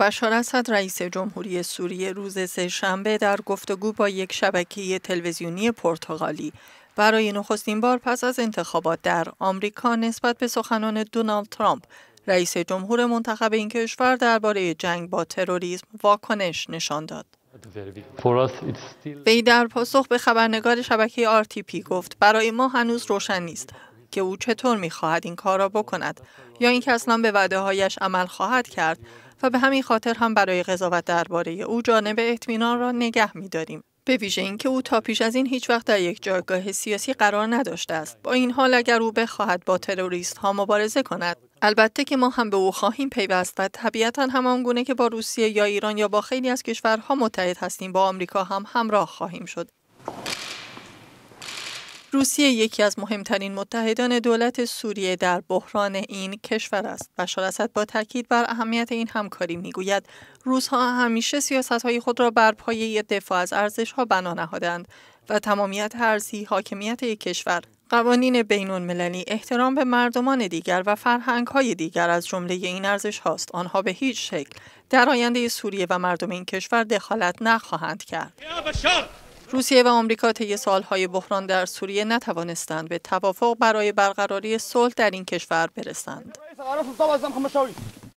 بشار اسد رئیس جمهوری سوریه روز شنبه در گفتگو با یک شبکه تلویزیونی پرتغالی برای نخستین بار پس از انتخابات در آمریکا نسبت به سخنان دونالد ترامپ رئیس جمهور منتخب این کشور درباره جنگ با تروریسم واکنش نشان داد. وی در پاسخ به خبرنگار شبکه آرتیپی گفت برای ما هنوز روشن نیست که او چطور میخواهد این کار را بکند یا اینکه اصلا به وعده عمل خواهد کرد و به همین خاطر هم برای قضاوت درباره او جانب اطمینان را نگه داریم. به ویژه اینکه او تا پیش از این هیچ وقت در یک جایگاه سیاسی قرار نداشته است. با این حال اگر او بخواهد با تروریست ها مبارزه کند، البته که ما هم به او خواهیم پیوست و طبیعتا همان گونه که با روسیه یا ایران یا با خیلی از کشورها متحد هستیم با آمریکا هم همراه خواهیم شد روسیه یکی از مهمترین متحدان دولت سوریه در بحران این کشور است. و اسد با تاکید بر اهمیت این همکاری میگوید روزها همیشه های خود را بر پایه دفاع از ارزشها بنا نهادند و تمامیت ارزی حاکمیت یک کشور قوانین بین المللی احترام به مردمان دیگر و فرهنگ های دیگر از جمله این ارزش هاست. آنها به هیچ شکل در آینده سوریه و مردم این کشور دخالت نخواهند کرد. روسیه و آمریکا طی سالهای بحران در سوریه نتوانستند به توافق برای برقراری صلح در این کشور برسند.